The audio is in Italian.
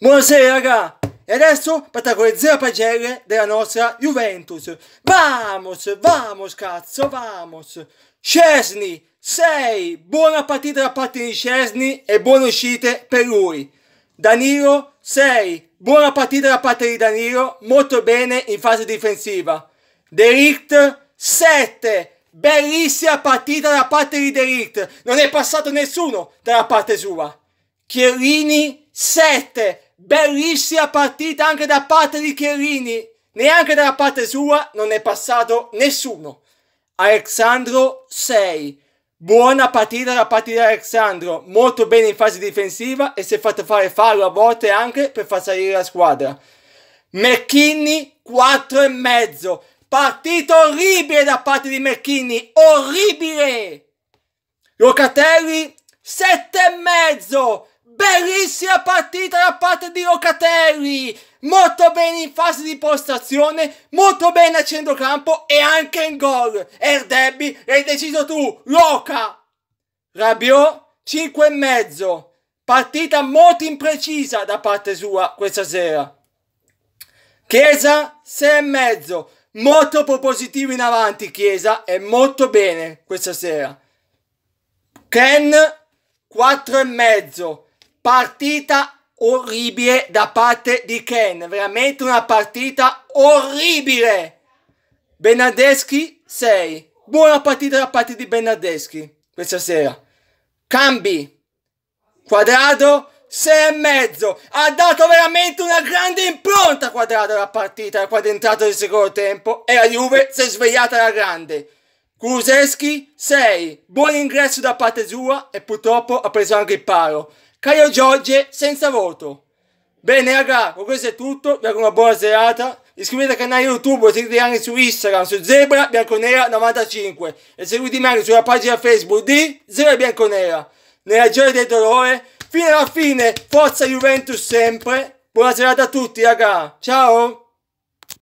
Buonasera raga! E adesso particolarizziamo la pagelle della nostra Juventus. Vamos, vamos cazzo, vamos! Cesni, 6! Buona partita da parte di Cesni e buone uscite per lui. Danilo, 6! Buona partita da parte di Danilo, molto bene in fase difensiva. Derrick, 7! Bellissima partita da parte di Derrick non è passato nessuno dalla parte sua. Chierini, 7! bellissima partita anche da parte di Chiellini, neanche dalla parte sua non è passato nessuno. Alexandro 6. Buona partita da parte di Alexandro, molto bene in fase difensiva e si è fatto fare fallo a volte anche per far salire la squadra. McKinney 4,5. Partita orribile da parte di McKinney, orribile! Locatelli 7,5. Bellissima partita da parte di Locatelli! Molto bene in fase di postazione, molto bene a centrocampo e anche in gol! E il derby l'hai deciso tu, Loca! Rabiot, 5 e mezzo. Partita molto imprecisa da parte sua questa sera. Chiesa, 6 e mezzo. Molto propositivo in avanti Chiesa e molto bene questa sera. Ken, 4 e mezzo partita orribile da parte di Ken, veramente una partita orribile. Bernardeschi 6, buona partita da parte di Bernardeschi questa sera. Cambi, quadrado 6 e mezzo, ha dato veramente una grande impronta quadrado alla partita quando è entrato nel secondo tempo e la Juve si è svegliata alla grande. Kruseschi 6, buon ingresso da parte sua e purtroppo ha preso anche il palo. Caio Giorge senza voto. Bene raga, con questo è tutto, vi auguro una buona serata, iscrivetevi al canale YouTube, seguitemi anche su Instagram, su Zebra Bianconera95 e seguitemi anche sulla pagina Facebook di Zebra Bianconera. Nella gioia del dolore, fino alla fine, forza Juventus sempre, buona serata a tutti raga, ciao!